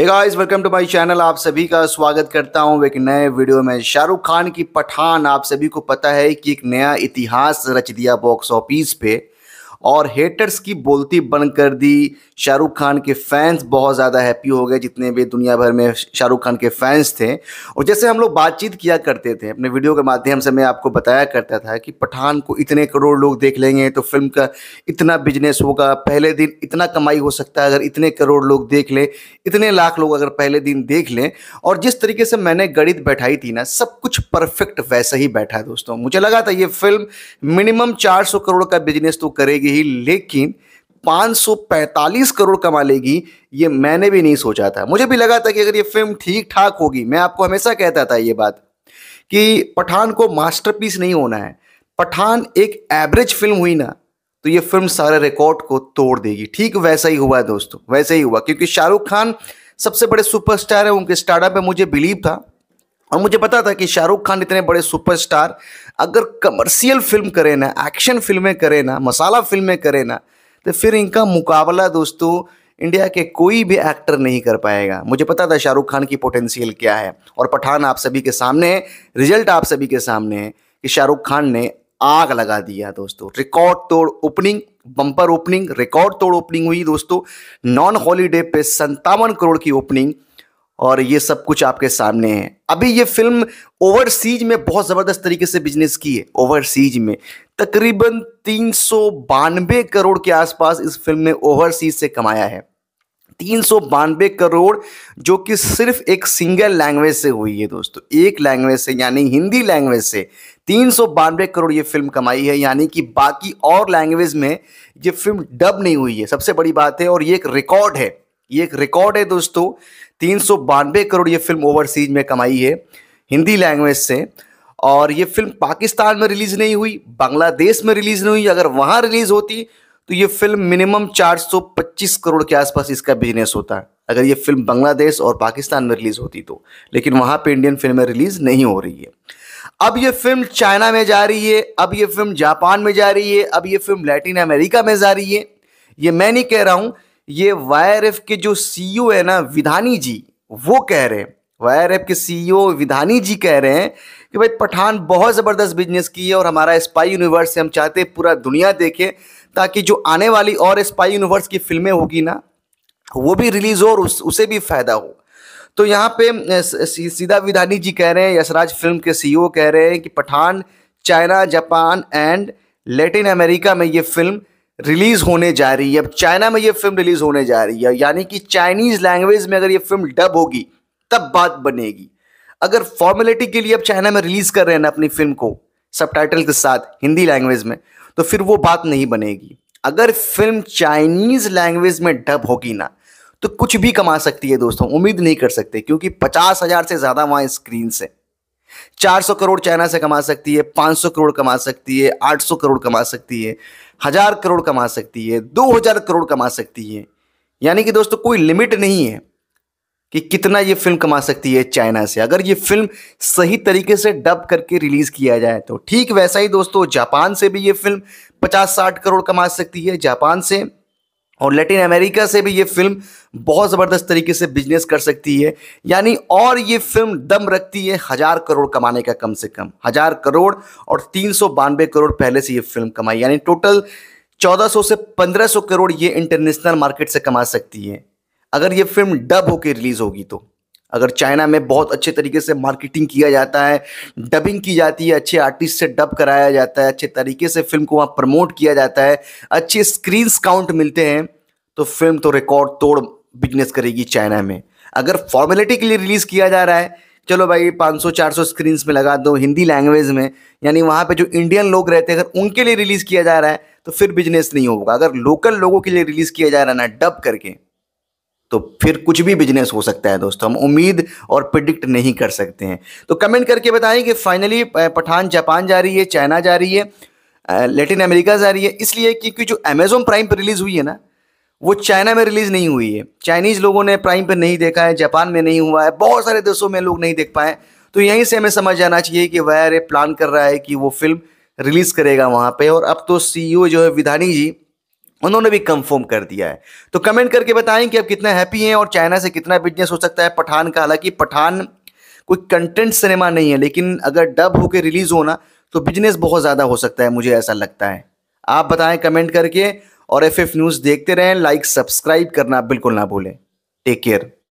hey guys welcome to my channel आप सभी का स्वागत करता हूं एक नए वीडियो में शाहरुख खान की पठान आप सभी को पता है कि एक नया इतिहास रच दिया बॉक्स ऑफिस पे और हेटर्स की बोलती बंद कर दी शाहरुख खान के फैंस बहुत ज़्यादा हैप्पी हो गए जितने भी दुनिया भर में शाहरुख खान के फैंस थे और जैसे हम लोग बातचीत किया करते थे अपने वीडियो के माध्यम से मैं आपको बताया करता था कि पठान को इतने करोड़ लोग देख लेंगे तो फिल्म का इतना बिजनेस होगा पहले दिन इतना कमाई हो सकता है अगर इतने करोड़ लोग देख लें इतने लाख लोग अगर पहले दिन देख लें और जिस तरीके से मैंने गणित बैठाई थी ना सब कुछ परफेक्ट वैसा ही बैठा है दोस्तों मुझे लगा था ये फिल्म मिनिमम 400 करोड़ का बिजनेस तो करेगी गई लेकिन 545 करोड़ कमा लेगी ये मैंने भी नहीं सोचा था मुझे भी लगा था कि अगर ये फिल्म ठीक ठाक होगी मैं आपको हमेशा कहता था ये बात कि पठान को मास्टरपीस नहीं होना है पठान एक एवरेज फिल्म हुई ना तो ये फिल्म सारे रिकॉर्ड को तोड़ देगी ठीक वैसा ही हुआ दोस्तों वैसा ही हुआ क्योंकि शाहरुख खान सबसे बड़े सुपरस्टार है उनके स्टार्टअप में मुझे बिलीव था और मुझे पता था कि शाहरुख खान इतने बड़े सुपरस्टार अगर कमर्शियल फिल्म करे ना एक्शन फिल्में करे ना मसाला फिल्में करे ना तो फिर इनका मुकाबला दोस्तों इंडिया के कोई भी एक्टर नहीं कर पाएगा मुझे पता था शाहरुख खान की पोटेंशियल क्या है और पठान आप सभी के सामने है रिजल्ट आप सभी के सामने है कि शाहरुख खान ने आग लगा दिया दोस्तों रिकॉर्ड तोड़ ओपनिंग बम्पर ओपनिंग रिकॉर्ड तोड़ ओपनिंग हुई दोस्तों नॉन हॉलीडे पे संतावन करोड़ की ओपनिंग और ये सब कुछ आपके सामने है अभी ये फिल्म ओवरसीज में बहुत ज़बरदस्त तरीके से बिजनेस की है ओवरसीज में तकरीबन तीन करोड़ के आसपास इस फिल्म ने ओवरसीज से कमाया है तीन करोड़ जो कि सिर्फ एक सिंगल लैंग्वेज से हुई है दोस्तों एक लैंग्वेज से यानी हिंदी लैंग्वेज से तीन करोड़ ये फिल्म कमाई है यानी कि बाकी और लैंग्वेज में ये फिल्म डब नहीं हुई है सबसे बड़ी बात है और ये एक रिकॉर्ड है ये एक रिकॉर्ड है दोस्तों तीन सौ बानवे करोड़ ये फिल्म ओवरसीज में कमाई है हिंदी लैंग्वेज से और ये फिल्म पाकिस्तान में रिलीज नहीं हुई बांग्लादेश में रिलीज नहीं हुई अगर वहां रिलीज होती तो ये फिल्म मिनिमम 425 करोड़ के आसपास इसका बिजनेस होता है अगर ये फिल्म बांग्लादेश और पाकिस्तान में रिलीज होती तो लेकिन वहां पे इंडियन फिल्में रिलीज नहीं हो रही है अब ये फिल्म चाइना में जा रही है अब ये फिल्म जापान में जा रही है अब ये फिल्म लैटिन अमेरिका में जा रही है ये मैं नहीं कह रहा हूं ये वायर एफ के जो सीईओ e है ना विधानी जी वो कह रहे हैं वायर एफ के सीईओ e विधानी जी कह रहे हैं कि भाई पठान बहुत ज़बरदस्त बिजनेस की है और हमारा स्पाई यूनिवर्स हम चाहते हैं पूरा दुनिया देखे ताकि जो आने वाली और स्पाई यूनिवर्स की फिल्में होगी ना वो भी रिलीज़ हो और उस, उसे भी फ़ायदा हो तो यहाँ पे सीधा विधानी जी कह रहे हैं यशराज फिल्म के सीईओ e कह रहे हैं कि Pathaan China Japan and Latin America में ये फिल्म रिलीज होने जा रही है अब चाइना में ये फिल्म रिलीज होने जा रही है यानी कि चाइनीज लैंग्वेज में अगर ये फिल्म डब होगी तब बात बनेगी अगर फॉर्मेलिटी के लिए अब चाइना में रिलीज कर रहे हैं ना अपनी फिल्म को सब के साथ हिंदी लैंग्वेज में तो फिर वो बात नहीं बनेगी अगर फिल्म चाइनीज लैंग्वेज में डब होगी ना तो कुछ भी कमा सकती है दोस्तों उम्मीद नहीं कर सकते क्योंकि पचास हजार से ज़्यादा वहां स्क्रीन से 400 करोड़ चाइना से कमा सकती है 500 करोड़ कमा सकती है 800 करोड़ कमा सकती है हजार करोड़ कमा सकती है दो हजार करोड़ कमा सकती है यानी कि दोस्तों कोई लिमिट नहीं है कि कितना ये फिल्म कमा सकती है चाइना से अगर ये फिल्म सही तरीके से डब करके रिलीज़ किया जाए तो ठीक वैसा ही दोस्तों जापान से भी ये फिल्म पचास साठ करोड़ कमा सकती है जापान से और लेटिन अमेरिका से भी ये फिल्म बहुत ज़बरदस्त तरीके से बिजनेस कर सकती है यानी और ये फिल्म दम रखती है हज़ार करोड़ कमाने का कम से कम हज़ार करोड़ और तीन सौ बानवे करोड़ पहले से ये फिल्म कमाई यानी टोटल चौदह सौ से पंद्रह सौ करोड़ ये इंटरनेशनल मार्केट से कमा सकती है अगर ये फिल्म डब होकर रिलीज़ होगी तो अगर चाइना में बहुत अच्छे तरीके से मार्केटिंग किया जाता है डबिंग की जाती है अच्छे आर्टिस्ट से डब कराया जाता है अच्छे तरीके से फिल्म को वहाँ प्रमोट किया जाता है अच्छे स्क्रीन्स काउंट मिलते हैं तो फिल्म तो रिकॉर्ड तोड़ बिजनेस करेगी चाइना में अगर फॉर्मेलिटी के लिए रिलीज़ किया जा रहा है चलो भाई 500-400 स्क्रीन्स में लगा दो हिंदी लैंग्वेज में यानी वहाँ पे जो इंडियन लोग रहते हैं अगर उनके लिए रिलीज़ किया जा रहा है तो फिर बिजनेस नहीं होगा अगर लोकल लोगों के लिए रिलीज़ किया जा रहा है ना डब करके तो फिर कुछ भी बिजनेस हो सकता है दोस्तों हम उम्मीद और प्रिडिक्ट नहीं कर सकते हैं तो कमेंट करके बताएं कि फाइनली पठान जापान जा रही है चाइना जा रही है लेटिन अमेरिका जा रही है इसलिए क्योंकि जो अमेज़ोन प्राइम पर रिलीज़ हुई है ना वो चाइना में रिलीज़ नहीं हुई है चाइनीज़ लोगों ने प्राइम पर नहीं देखा है जापान में नहीं हुआ है बहुत सारे देशों में लोग नहीं देख पाए तो यहीं से हमें समझ आना चाहिए कि वह प्लान कर रहा है कि वो फिल्म रिलीज़ करेगा वहाँ पर और अब तो सी जो है विधानी जी उन्होंने भी कंफर्म कर दिया है तो कमेंट करके बताएं कि आप कितना हैप्पी हैं और चाइना से कितना बिजनेस हो सकता है पठान का हालांकि पठान कोई कंटेंट सिनेमा नहीं है लेकिन अगर डब होकर रिलीज़ होना तो बिजनेस बहुत ज़्यादा हो सकता है मुझे ऐसा लगता है आप बताएं कमेंट करके और एफ न्यूज़ देखते रहें लाइक सब्सक्राइब करना बिल्कुल ना भूलें टेक केयर